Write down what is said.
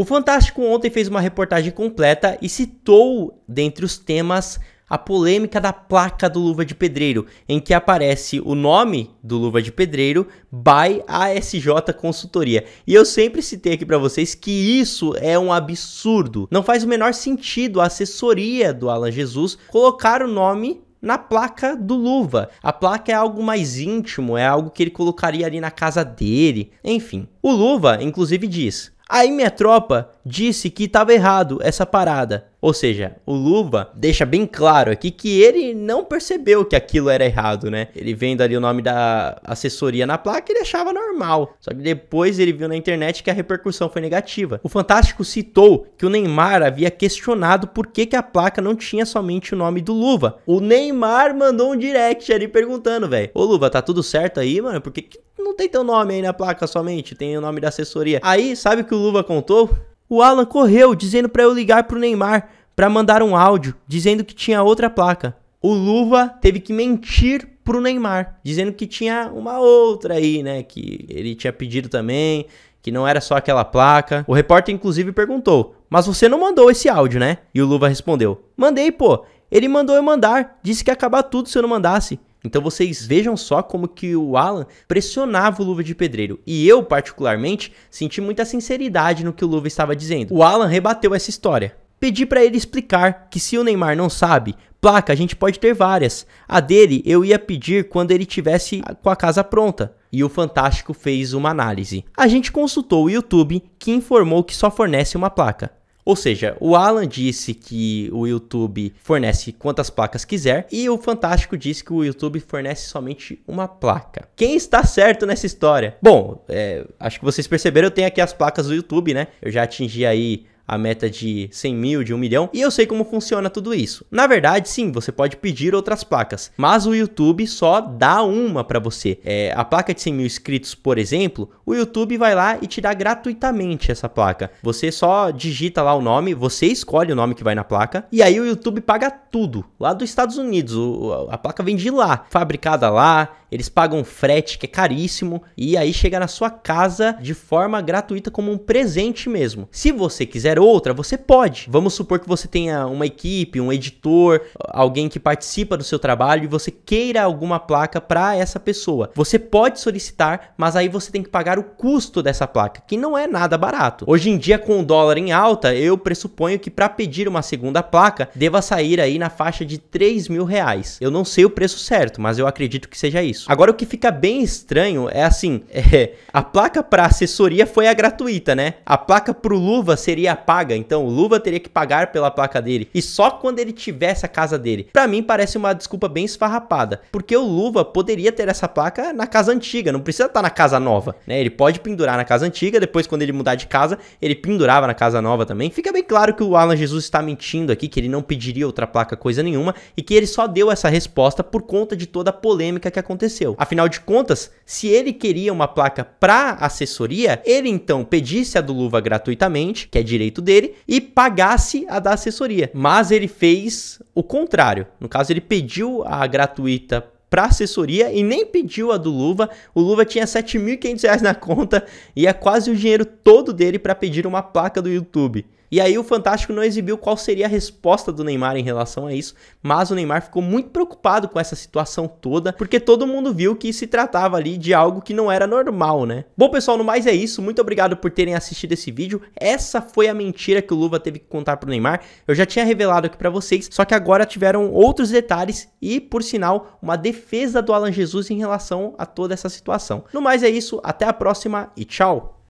O Fantástico ontem fez uma reportagem completa e citou, dentre os temas, a polêmica da placa do Luva de Pedreiro, em que aparece o nome do Luva de Pedreiro by ASJ Consultoria. E eu sempre citei aqui para vocês que isso é um absurdo. Não faz o menor sentido a assessoria do Alan Jesus colocar o nome na placa do Luva. A placa é algo mais íntimo, é algo que ele colocaria ali na casa dele. Enfim, o Luva inclusive diz: Aí minha tropa disse que estava errado essa parada. Ou seja, o Luva deixa bem claro aqui que ele não percebeu que aquilo era errado, né? Ele vendo ali o nome da assessoria na placa, ele achava normal. Só que depois ele viu na internet que a repercussão foi negativa. O Fantástico citou que o Neymar havia questionado por que, que a placa não tinha somente o nome do Luva. O Neymar mandou um direct ali perguntando, velho. Ô Luva, tá tudo certo aí, mano? Por que, que tem teu nome aí na placa somente, tem o nome da assessoria. Aí, sabe o que o Luva contou? O Alan correu dizendo para eu ligar pro Neymar para mandar um áudio dizendo que tinha outra placa. O Luva teve que mentir pro Neymar, dizendo que tinha uma outra aí, né, que ele tinha pedido também, que não era só aquela placa. O repórter inclusive perguntou: "Mas você não mandou esse áudio, né?" E o Luva respondeu: "Mandei, pô. Ele mandou eu mandar, disse que ia acabar tudo se eu não mandasse. Então vocês vejam só como que o Alan pressionava o Luva de Pedreiro. E eu, particularmente, senti muita sinceridade no que o Luva estava dizendo. O Alan rebateu essa história. Pedi para ele explicar que se o Neymar não sabe, placa a gente pode ter várias. A dele eu ia pedir quando ele tivesse com a casa pronta. E o Fantástico fez uma análise. A gente consultou o YouTube, que informou que só fornece uma placa. Ou seja, o Alan disse que o YouTube fornece quantas placas quiser e o Fantástico disse que o YouTube fornece somente uma placa. Quem está certo nessa história? Bom, é, acho que vocês perceberam, eu tenho aqui as placas do YouTube, né? Eu já atingi aí a meta de 100 mil, de 1 milhão, e eu sei como funciona tudo isso. Na verdade, sim, você pode pedir outras placas, mas o YouTube só dá uma para você. É, a placa de 100 mil inscritos, por exemplo, o YouTube vai lá e te dá gratuitamente essa placa. Você só digita lá o nome, você escolhe o nome que vai na placa, e aí o YouTube paga tudo, lá dos Estados Unidos. O, a placa vem de lá, fabricada lá, eles pagam frete que é caríssimo e aí chega na sua casa de forma gratuita como um presente mesmo. Se você quiser outra, você pode. Vamos supor que você tenha uma equipe, um editor, alguém que participa do seu trabalho e você queira alguma placa para essa pessoa. Você pode solicitar, mas aí você tem que pagar o custo dessa placa, que não é nada barato. Hoje em dia com o dólar em alta, eu pressuponho que para pedir uma segunda placa deva sair aí na faixa de 3 mil reais. Eu não sei o preço certo, mas eu acredito que seja isso isso. Agora, o que fica bem estranho é assim: é, a placa para assessoria foi a gratuita, né? A placa para o Luva seria a paga, então o Luva teria que pagar pela placa dele. E só quando ele tivesse a casa dele. Para mim, parece uma desculpa bem esfarrapada, porque o Luva poderia ter essa placa na casa antiga, não precisa estar tá na casa nova, né? Ele pode pendurar na casa antiga, depois, quando ele mudar de casa, ele pendurava na casa nova também. Fica bem claro que o Alan Jesus está mentindo aqui, que ele não pediria outra placa, coisa nenhuma, e que ele só deu essa resposta por conta de toda a polêmica que aconteceu aconteceu. Afinal de contas, se ele queria uma placa para assessoria, ele então pedisse a do Luva gratuitamente, que é direito dele, e pagasse a da assessoria. Mas ele fez o contrário. No caso, ele pediu a gratuita para assessoria e nem pediu a do Luva. O Luva tinha R$ 7.500 na conta e é quase o dinheiro todo dele para pedir uma placa do YouTube. E aí o Fantástico não exibiu qual seria a resposta do Neymar em relação a isso, mas o Neymar ficou muito preocupado com essa situação toda, porque todo mundo viu que se tratava ali de algo que não era normal, né? Bom, pessoal, no mais é isso. Muito obrigado por terem assistido esse vídeo. Essa foi a mentira que o Luva teve que contar pro Neymar. Eu já tinha revelado aqui para vocês, só que agora tiveram outros detalhes e, por sinal, uma defesa do Alan Jesus em relação a toda essa situação. No mais é isso, até a próxima e tchau!